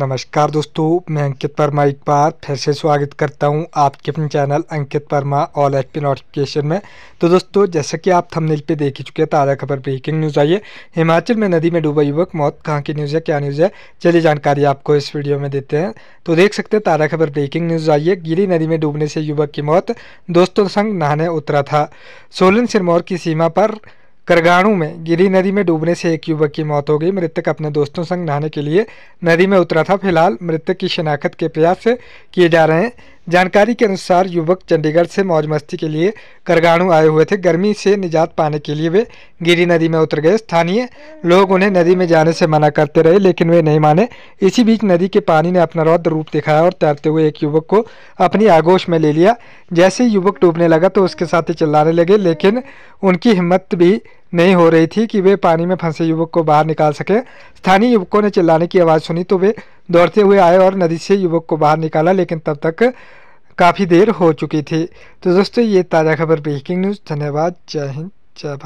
नमस्कार दोस्तों मैं अंकित वर्मा एक बार फिर से स्वागत करता हूं आपके अपने channel Ankit Verma all H P notification में तो दोस्तों जैसा कि आप थंबनेल पे देख ही चुके हैं ताज़ा खबर ब्रेकिंग न्यूज़ आई है हिमाचल में नदी में डूबा युवक मौत कहाँ की न्यूज़ है क्या न्यूज़ है चलिए जानकारी आपको इस वीडियो में देते हैं तो देख सकते हैं ताज़ा खबर ब्रेकिंग न्यूज़ आई है गिरी नदी में डूबने से युवक की मौत दोस्तों संग नहाने उतरा था सोलन सिरमौर की सीमा पर करगाणु में गिरी नदी में डूबने से एक युवक की मौत हो गई मृतक अपने दोस्तों संग नहाने के लिए नदी में उतरा था फिलहाल मृतक की शिनाख्त के प्रयास किए जा रहे हैं जानकारी के अनुसार युवक चंडीगढ़ से मौज मस्ती के लिए करगाणु आए हुए थे गर्मी से निजात पाने के लिए वे गिरी नदी में उतर गए स्थानीय लोग उन्हें नदी में जाने से मना करते रहे लेकिन वे नहीं माने इसी बीच नदी के पानी ने अपना रौद्र रूप दिखाया और तैरते हुए एक युवक को अपनी आगोश में ले लिया जैसे युवक डूबने लगा तो उसके साथ ही चिल्लाने लगे लेकिन उनकी हिम्मत भी नहीं हो रही थी कि वे पानी में फंसे युवक को बाहर निकाल सके स्थानीय युवकों ने चिल्लाने की आवाज़ सुनी तो वे दौड़ते हुए आए और नदी से युवक को बाहर निकाला लेकिन तब तक काफ़ी देर हो चुकी थी तो दोस्तों ये ताज़ा खबर ब्रेकिंग न्यूज़ धन्यवाद जय हिंद जय